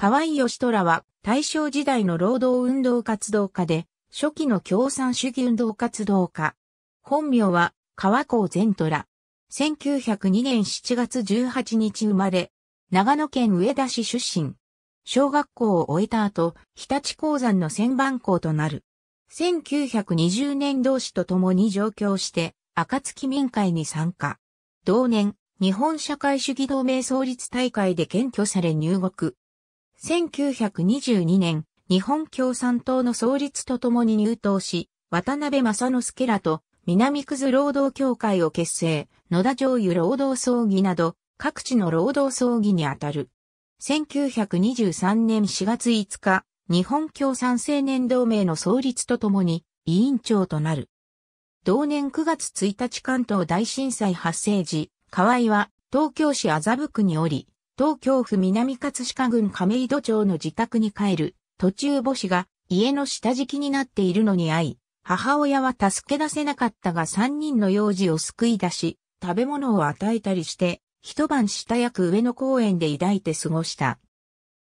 河合義虎は大正時代の労働運動活動家で、初期の共産主義運動活動家。本名は河合善虎。1902年7月18日生まれ、長野県上田市出身。小学校を終えた後、日立鉱山の千番校となる。1920年同士と共に上京して、暁民会に参加。同年、日本社会主義同盟創立大会で検挙され入国。1922年、日本共産党の創立とともに入党し、渡辺正之助らと南くず労働協会を結成、野田上油労働葬儀など、各地の労働葬儀にあたる。1923年4月5日、日本共産青年同盟の創立とともに、委員長となる。同年9月1日関東大震災発生時、河合は東京市麻布区におり、東京府南葛飾郡亀戸町の自宅に帰る途中母子が家の下敷きになっているのに会い、母親は助け出せなかったが3人の幼児を救い出し、食べ物を与えたりして、一晩下役上野公園で抱いて過ごした。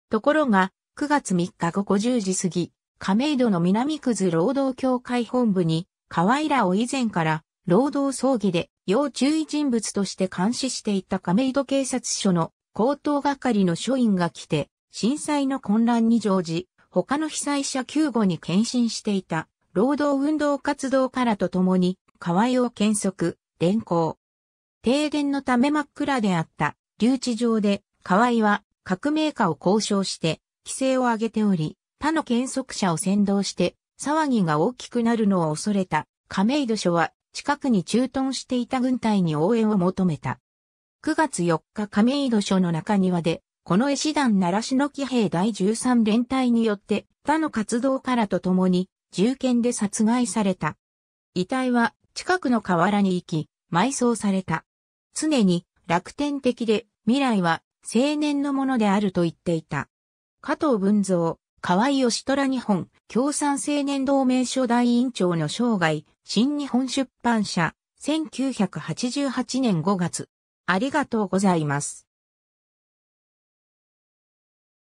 ところが、9月3日午後10時過ぎ、亀戸の南くず労働協会本部に、河井らを以前から、労働葬儀で、要注意人物として監視していた亀戸警察署の高等係の署員が来て、震災の混乱に乗じ、他の被災者救護に献身していた、労働運動活動からとともに、河合を検測、連行。停電のため真っ暗であった、留置場で、河合は、革命家を交渉して、規制を上げており、他の検測者を先導して、騒ぎが大きくなるのを恐れた、亀戸署は、近くに駐屯していた軍隊に応援を求めた。9月4日亀戸署の中庭で、この絵師団奈良市の騎兵第13連隊によって他の活動からと共に銃剣で殺害された。遺体は近くの河原に行き、埋葬された。常に楽天的で未来は青年のものであると言っていた。加藤文蔵、河合義虎日本、共産青年同盟所代委員長の生涯、新日本出版社、1988年5月。ありがとうございます。